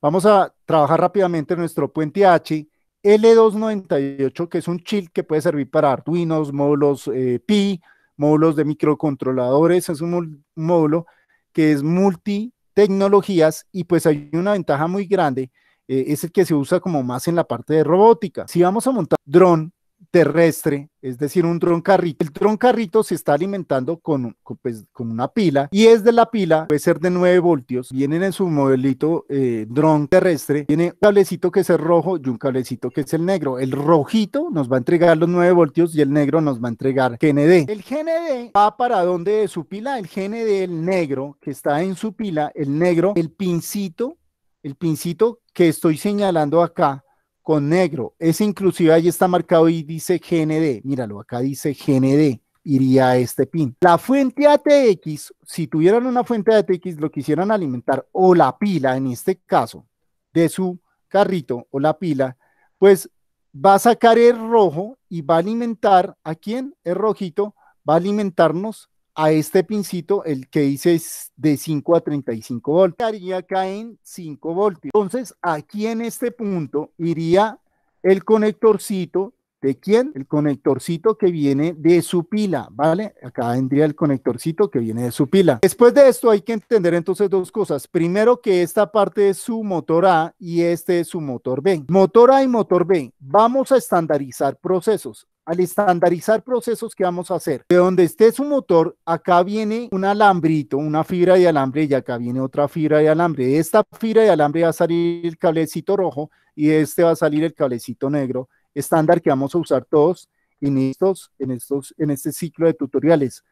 Vamos a trabajar rápidamente nuestro puente H L298, que es un chip que puede servir para Arduinos, módulos eh, Pi, módulos de microcontroladores. Es un módulo que es multi tecnologías y pues hay una ventaja muy grande. Eh, es el que se usa como más en la parte de robótica. Si vamos a montar dron terrestre, es decir, un dron carrito, El dron carrito se está alimentando con, pues, con, una pila y es de la pila, puede ser de 9 voltios, vienen en su modelito eh, dron terrestre, tiene un cablecito que es el rojo y un cablecito que es el negro. El rojito nos va a entregar los 9 voltios y el negro nos va a entregar GND. El GND va para donde su pila, el GND, el negro que está en su pila, el negro, el pincito, el pincito que estoy señalando acá, con negro. Es inclusive ahí está marcado y dice GND. Míralo, acá dice GND. Iría a este pin. La fuente ATX, si tuvieran una fuente ATX, lo quisieran alimentar o la pila, en este caso, de su carrito o la pila, pues va a sacar el rojo y va a alimentar a quién? El rojito va a alimentarnos a este pincito, el que dice es de 5 a 35 voltios, acá caen 5 voltios. Entonces, aquí en este punto iría el conectorcito, ¿de quién? El conectorcito que viene de su pila, ¿vale? Acá vendría el conectorcito que viene de su pila. Después de esto hay que entender entonces dos cosas. Primero que esta parte es su motor A y este es su motor B. Motor A y motor B. Vamos a estandarizar procesos al estandarizar procesos que vamos a hacer. De donde esté su motor, acá viene un alambrito, una fibra de alambre y acá viene otra fibra de alambre. De esta fibra de alambre va a salir el cablecito rojo y de este va a salir el cablecito negro estándar que vamos a usar todos en, estos, en, estos, en este ciclo de tutoriales.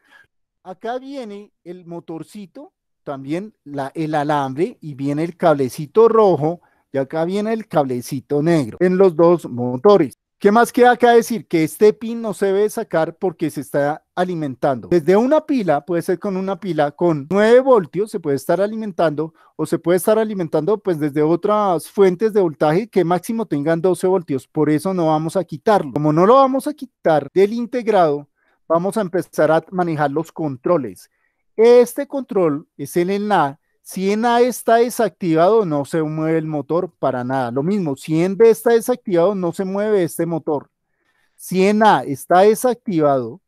Acá viene el motorcito, también la, el alambre y viene el cablecito rojo y acá viene el cablecito negro en los dos motores. ¿Qué más queda acá decir? Que este pin no se debe sacar porque se está alimentando. Desde una pila, puede ser con una pila con 9 voltios, se puede estar alimentando o se puede estar alimentando pues desde otras fuentes de voltaje que máximo tengan 12 voltios. Por eso no vamos a quitarlo. Como no lo vamos a quitar del integrado, vamos a empezar a manejar los controles. Este control es el enlace si en A está desactivado, no se mueve el motor para nada. Lo mismo, si en B está desactivado, no se mueve este motor. Si en A está desactivado,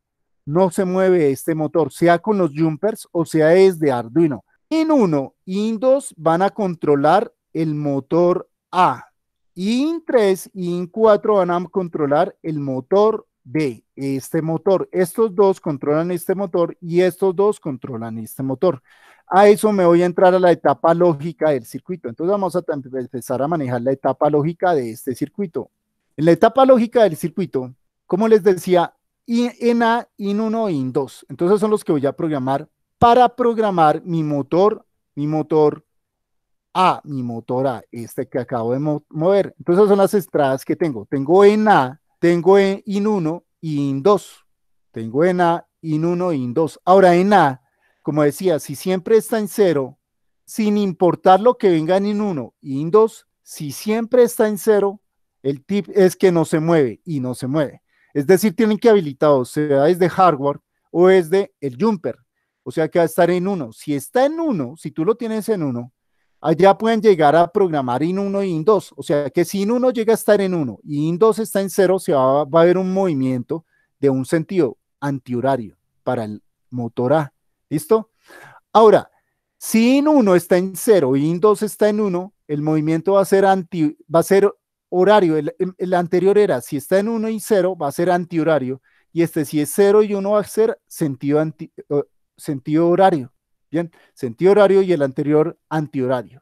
no se mueve este motor, sea con los jumpers o sea desde Arduino. In 1 y IN 2 van a controlar el motor A. Y IN 3 y IN 4 van a controlar el motor B, este motor. Estos dos controlan este motor y estos dos controlan este motor. A eso me voy a entrar a la etapa lógica del circuito. Entonces vamos a empezar a manejar la etapa lógica de este circuito. En la etapa lógica del circuito, como les decía, En A, in 1, in 2. Entonces son los que voy a programar para programar mi motor, mi motor A, mi motor A, este que acabo de mover. Entonces son las estradas que tengo. Tengo en A, tengo en in 1 y in 2. Tengo en A, in 1 y in 2. Ahora en A como decía, si siempre está en cero, sin importar lo que vengan en uno y en 2 si siempre está en cero, el tip es que no se mueve y no se mueve. Es decir, tienen que habilitado, sea desde hardware o es de el jumper, o sea que va a estar en uno. Si está en uno, si tú lo tienes en uno, allá pueden llegar a programar in 1 y in 2, o sea que si in 1 llega a estar en 1 y in 2 está en cero, se va, a haber un movimiento de un sentido antihorario para el motor A. ¿Listo? Ahora, si in 1 está en 0 y in 2 está en 1, el movimiento va a ser, anti, va a ser horario. El, anterior era, si está en 1 y 0, va a ser antihorario. Y este, si es 0 y 1, va a ser sentido, anti, sentido horario. Bien, sentido horario y el anterior antihorario.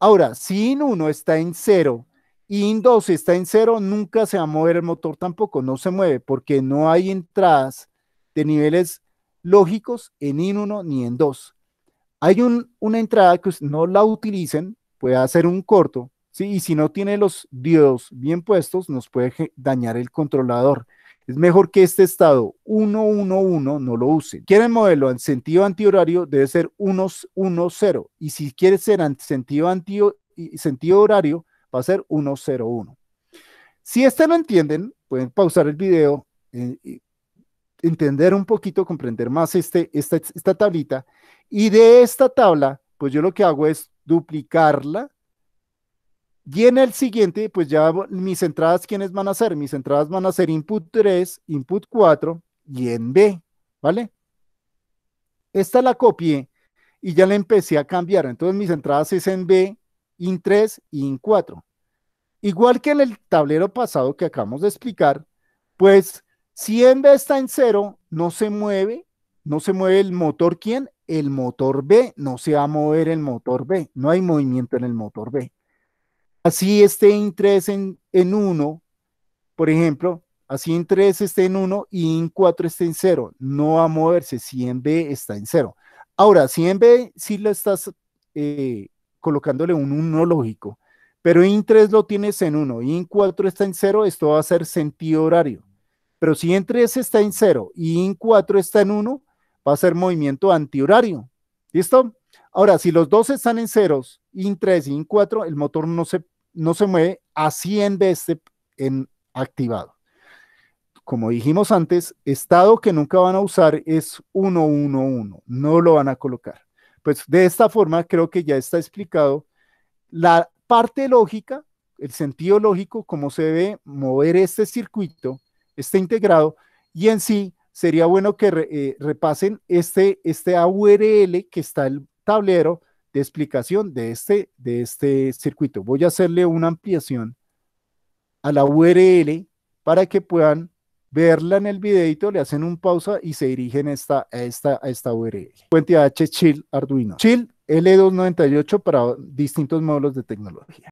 Ahora, si in 1 está en 0 y in 2 está en 0, nunca se va a mover el motor tampoco, no se mueve porque no hay entradas de niveles lógicos en IN1 ni en 2. Hay una entrada que no la utilicen, puede hacer un corto, y si no tiene los diodos bien puestos, nos puede dañar el controlador. Es mejor que este estado 111 no lo use. Quiere el modelo en sentido antihorario, debe ser 110. Y si quiere ser en sentido, anti, sentido horario, va a ser 101. Si este no entienden, pueden pausar el video eh, y entender un poquito, comprender más este, esta, esta tablita. Y de esta tabla, pues yo lo que hago es duplicarla. Y en el siguiente, pues ya mis entradas, ¿quiénes van a ser? Mis entradas van a ser input 3, input 4 y en B, ¿vale? Esta la copié y ya la empecé a cambiar. Entonces mis entradas es en B, in 3 y in 4. Igual que en el tablero pasado que acabamos de explicar, pues si en B está en cero, no se mueve, no se mueve el motor quién? El motor B, no se va a mover el motor B, no hay movimiento en el motor B. Así esté in 3 en, en 1, por ejemplo, así en 3 esté en 1 y in 4 esté en 0, no va a moverse si en B está en 0. Ahora, si en B sí lo estás eh, colocándole un 1 lógico, pero in 3 lo tienes en 1, in 4 está en 0, esto va a ser sentido horario. Pero si en 3 está en 0 y en 4 está en 1, va a ser movimiento antihorario. ¿Listo? Ahora, si los dos están en ceros, en 3 y en 4, el motor no se, no se mueve, asciende este en activado. Como dijimos antes, estado que nunca van a usar es 1. no lo van a colocar. Pues de esta forma creo que ya está explicado la parte lógica, el sentido lógico, cómo se debe mover este circuito esté integrado y en sí sería bueno que eh, repasen este, este url que está el tablero de explicación de este, de este circuito. Voy a hacerle una ampliación a la URL para que puedan verla en el videito, le hacen un pausa y se dirigen esta, a, esta, a esta URL. Fuente H Chill Arduino. Chill L298 para distintos módulos de tecnología.